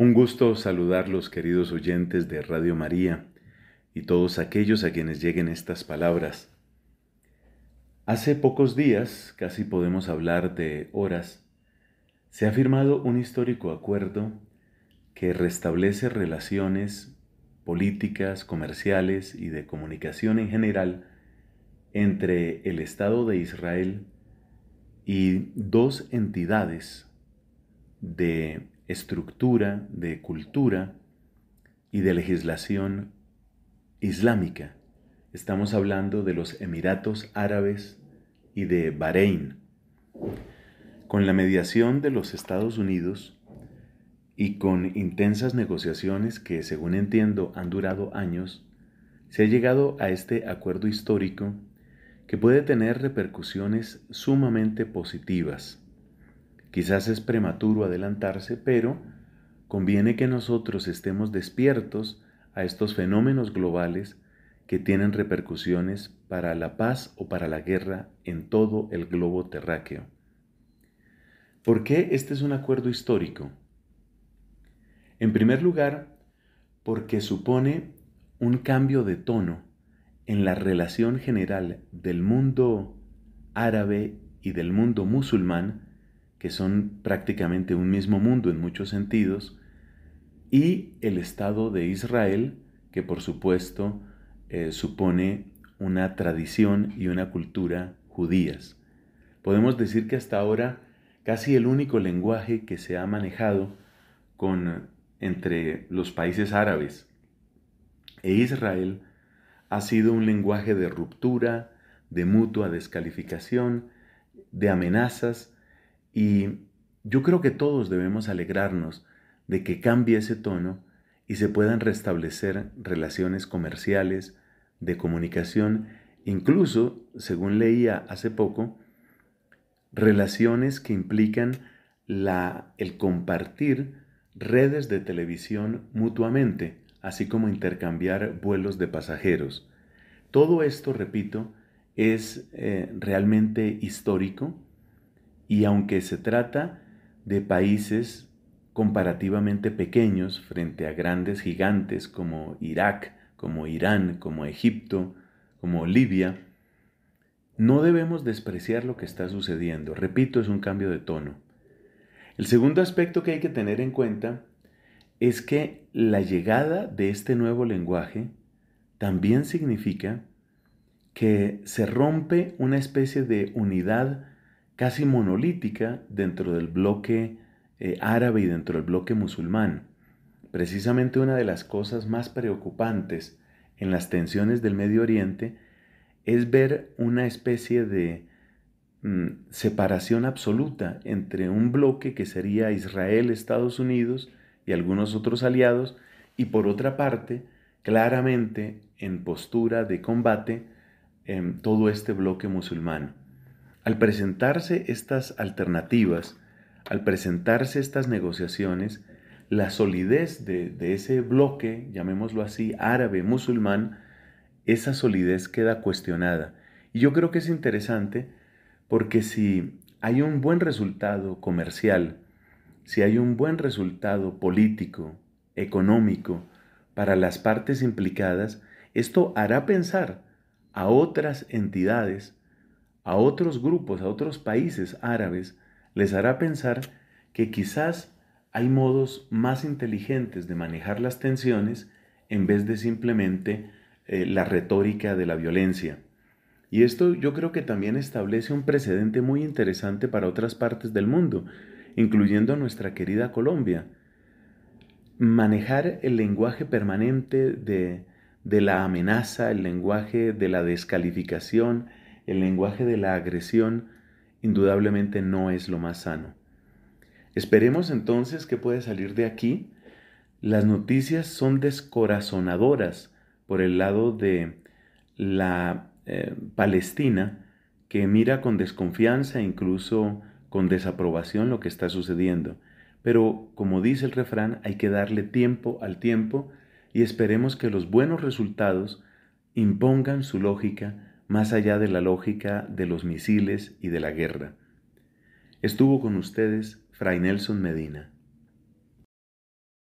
Un gusto saludar los queridos oyentes de Radio María y todos aquellos a quienes lleguen estas palabras. Hace pocos días, casi podemos hablar de horas, se ha firmado un histórico acuerdo que restablece relaciones políticas, comerciales y de comunicación en general entre el Estado de Israel y dos entidades de estructura de cultura y de legislación islámica. Estamos hablando de los Emiratos Árabes y de Bahrein. Con la mediación de los Estados Unidos y con intensas negociaciones que, según entiendo, han durado años, se ha llegado a este acuerdo histórico que puede tener repercusiones sumamente positivas Quizás es prematuro adelantarse, pero conviene que nosotros estemos despiertos a estos fenómenos globales que tienen repercusiones para la paz o para la guerra en todo el globo terráqueo. ¿Por qué este es un acuerdo histórico? En primer lugar, porque supone un cambio de tono en la relación general del mundo árabe y del mundo musulmán que son prácticamente un mismo mundo en muchos sentidos, y el Estado de Israel, que por supuesto eh, supone una tradición y una cultura judías. Podemos decir que hasta ahora casi el único lenguaje que se ha manejado con, entre los países árabes e Israel ha sido un lenguaje de ruptura, de mutua descalificación, de amenazas, y yo creo que todos debemos alegrarnos de que cambie ese tono y se puedan restablecer relaciones comerciales, de comunicación, incluso, según leía hace poco, relaciones que implican la, el compartir redes de televisión mutuamente, así como intercambiar vuelos de pasajeros. Todo esto, repito, es eh, realmente histórico y aunque se trata de países comparativamente pequeños frente a grandes gigantes como Irak, como Irán, como Egipto, como Libia, no debemos despreciar lo que está sucediendo. Repito, es un cambio de tono. El segundo aspecto que hay que tener en cuenta es que la llegada de este nuevo lenguaje también significa que se rompe una especie de unidad casi monolítica dentro del bloque eh, árabe y dentro del bloque musulmán. Precisamente una de las cosas más preocupantes en las tensiones del Medio Oriente es ver una especie de mm, separación absoluta entre un bloque que sería Israel, Estados Unidos y algunos otros aliados, y por otra parte, claramente en postura de combate em, todo este bloque musulmán. Al presentarse estas alternativas, al presentarse estas negociaciones, la solidez de, de ese bloque, llamémoslo así, árabe, musulmán, esa solidez queda cuestionada. Y yo creo que es interesante porque si hay un buen resultado comercial, si hay un buen resultado político, económico, para las partes implicadas, esto hará pensar a otras entidades a otros grupos, a otros países árabes, les hará pensar que quizás hay modos más inteligentes de manejar las tensiones en vez de simplemente eh, la retórica de la violencia. Y esto yo creo que también establece un precedente muy interesante para otras partes del mundo, incluyendo nuestra querida Colombia. Manejar el lenguaje permanente de, de la amenaza, el lenguaje de la descalificación, el lenguaje de la agresión indudablemente no es lo más sano. Esperemos entonces que puede salir de aquí. Las noticias son descorazonadoras por el lado de la eh, Palestina, que mira con desconfianza, e incluso con desaprobación lo que está sucediendo. Pero como dice el refrán, hay que darle tiempo al tiempo y esperemos que los buenos resultados impongan su lógica más allá de la lógica de los misiles y de la guerra. Estuvo con ustedes Fray Nelson Medina.